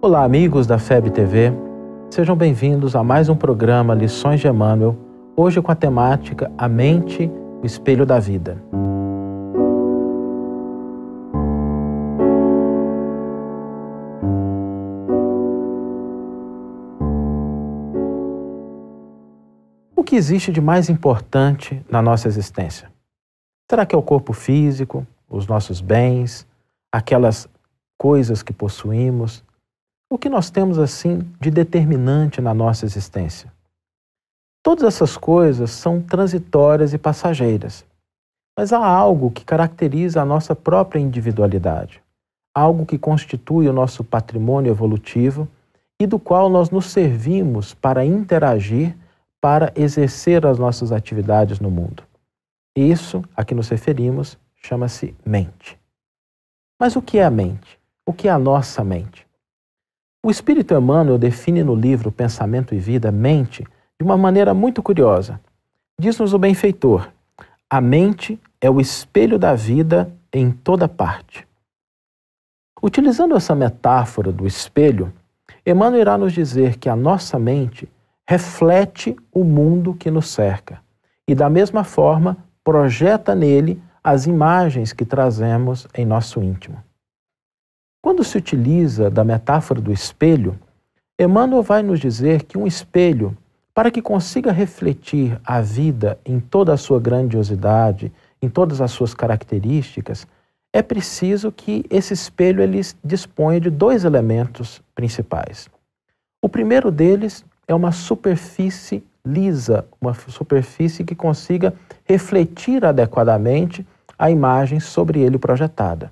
Olá, amigos da FEB TV. Sejam bem-vindos a mais um programa Lições de Emmanuel, hoje com a temática A Mente, o Espelho da Vida. O que existe de mais importante na nossa existência? Será que é o corpo físico, os nossos bens, aquelas coisas que possuímos, o que nós temos assim de determinante na nossa existência? Todas essas coisas são transitórias e passageiras, mas há algo que caracteriza a nossa própria individualidade, algo que constitui o nosso patrimônio evolutivo e do qual nós nos servimos para interagir, para exercer as nossas atividades no mundo. Isso a que nos referimos chama-se mente. Mas o que é a mente? O que é a nossa mente? O espírito Emmanuel define no livro Pensamento e Vida mente de uma maneira muito curiosa. Diz-nos o benfeitor: a mente é o espelho da vida em toda parte. Utilizando essa metáfora do espelho, Emmanuel irá nos dizer que a nossa mente reflete o mundo que nos cerca e, da mesma forma, projeta nele as imagens que trazemos em nosso íntimo. Quando se utiliza da metáfora do espelho, Emmanuel vai nos dizer que um espelho, para que consiga refletir a vida em toda a sua grandiosidade, em todas as suas características, é preciso que esse espelho ele disponha de dois elementos principais. O primeiro deles é uma superfície lisa, uma superfície que consiga refletir adequadamente a imagem sobre ele projetada.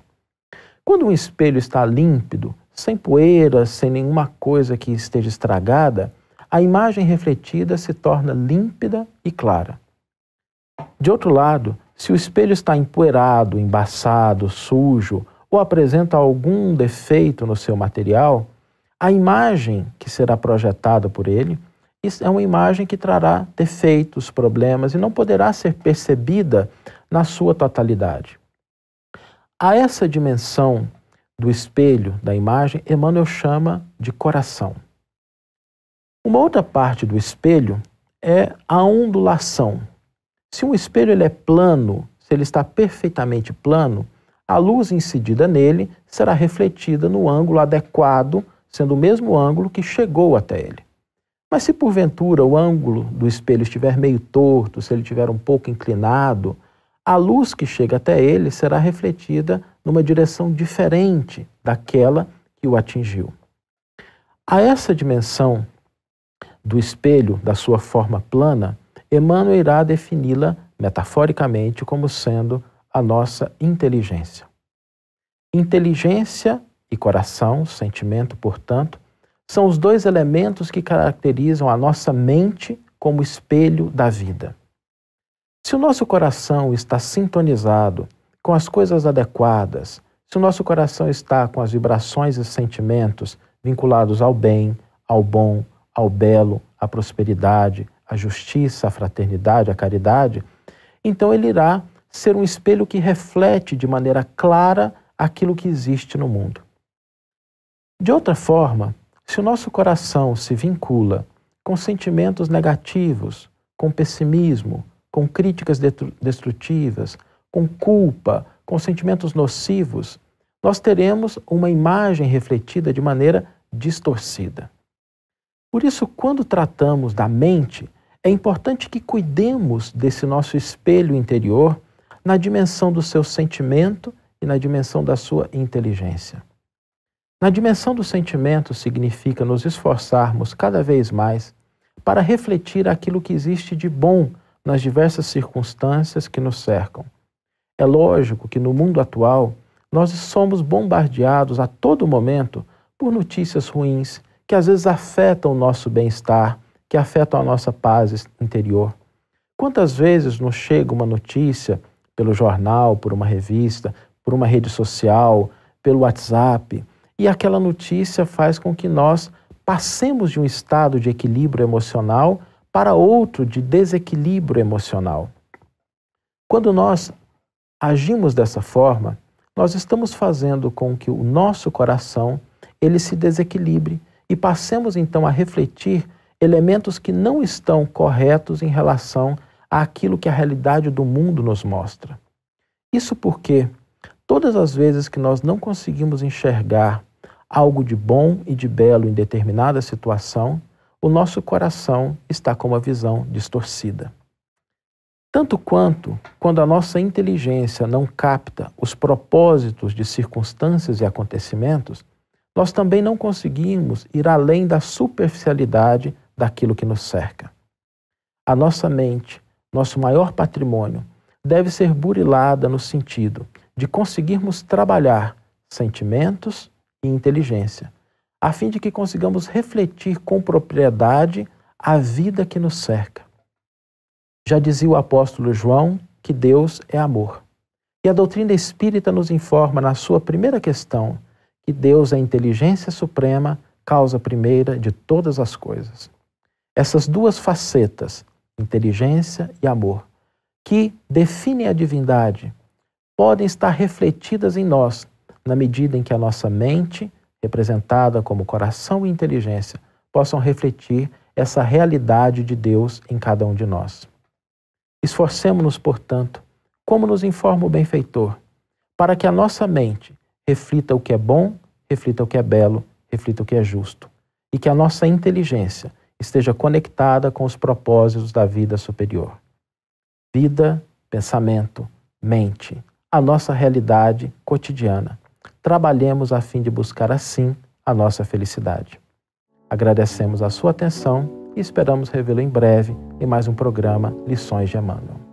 Quando um espelho está límpido, sem poeira, sem nenhuma coisa que esteja estragada, a imagem refletida se torna límpida e clara. De outro lado, se o espelho está empoeirado, embaçado, sujo ou apresenta algum defeito no seu material, a imagem que será projetada por ele é uma imagem que trará defeitos, problemas e não poderá ser percebida na sua totalidade. A essa dimensão do espelho, da imagem, Emmanuel chama de coração. Uma outra parte do espelho é a ondulação. Se um espelho ele é plano, se ele está perfeitamente plano, a luz incidida nele será refletida no ângulo adequado, sendo o mesmo ângulo que chegou até ele. Mas se porventura o ângulo do espelho estiver meio torto, se ele estiver um pouco inclinado, a luz que chega até ele será refletida numa direção diferente daquela que o atingiu. A essa dimensão do espelho, da sua forma plana, Emmanuel irá defini-la metaforicamente como sendo a nossa inteligência. Inteligência e coração, sentimento, portanto, são os dois elementos que caracterizam a nossa mente como espelho da vida. Se o nosso coração está sintonizado com as coisas adequadas, se o nosso coração está com as vibrações e sentimentos vinculados ao bem, ao bom, ao belo, à prosperidade, à justiça, à fraternidade, à caridade, então ele irá ser um espelho que reflete de maneira clara aquilo que existe no mundo. De outra forma, se o nosso coração se vincula com sentimentos negativos, com pessimismo, com críticas destrutivas, com culpa, com sentimentos nocivos, nós teremos uma imagem refletida de maneira distorcida. Por isso, quando tratamos da mente, é importante que cuidemos desse nosso espelho interior na dimensão do seu sentimento e na dimensão da sua inteligência. Na dimensão do sentimento, significa nos esforçarmos cada vez mais para refletir aquilo que existe de bom nas diversas circunstâncias que nos cercam. É lógico que no mundo atual, nós somos bombardeados a todo momento por notícias ruins que às vezes afetam o nosso bem-estar, que afetam a nossa paz interior. Quantas vezes nos chega uma notícia pelo jornal, por uma revista, por uma rede social, pelo WhatsApp, e aquela notícia faz com que nós passemos de um estado de equilíbrio emocional para outro de desequilíbrio emocional. Quando nós agimos dessa forma, nós estamos fazendo com que o nosso coração ele se desequilibre e passemos então a refletir elementos que não estão corretos em relação àquilo que a realidade do mundo nos mostra. Isso porque todas as vezes que nós não conseguimos enxergar algo de bom e de belo em determinada situação, o nosso coração está com uma visão distorcida. Tanto quanto, quando a nossa inteligência não capta os propósitos de circunstâncias e acontecimentos, nós também não conseguimos ir além da superficialidade daquilo que nos cerca. A nossa mente, nosso maior patrimônio, deve ser burilada no sentido de conseguirmos trabalhar sentimentos e inteligência, a fim de que consigamos refletir com propriedade a vida que nos cerca. Já dizia o apóstolo João que Deus é amor. E a doutrina espírita nos informa, na sua primeira questão, que Deus é inteligência suprema, causa primeira de todas as coisas. Essas duas facetas, inteligência e amor, que definem a divindade, podem estar refletidas em nós, na medida em que a nossa mente representada como coração e inteligência, possam refletir essa realidade de Deus em cada um de nós. Esforcemos-nos, portanto, como nos informa o benfeitor, para que a nossa mente reflita o que é bom, reflita o que é belo, reflita o que é justo, e que a nossa inteligência esteja conectada com os propósitos da vida superior. Vida, pensamento, mente, a nossa realidade cotidiana trabalhemos a fim de buscar assim a nossa felicidade. Agradecemos a sua atenção e esperamos revê-lo em breve em mais um programa Lições de Emmanuel.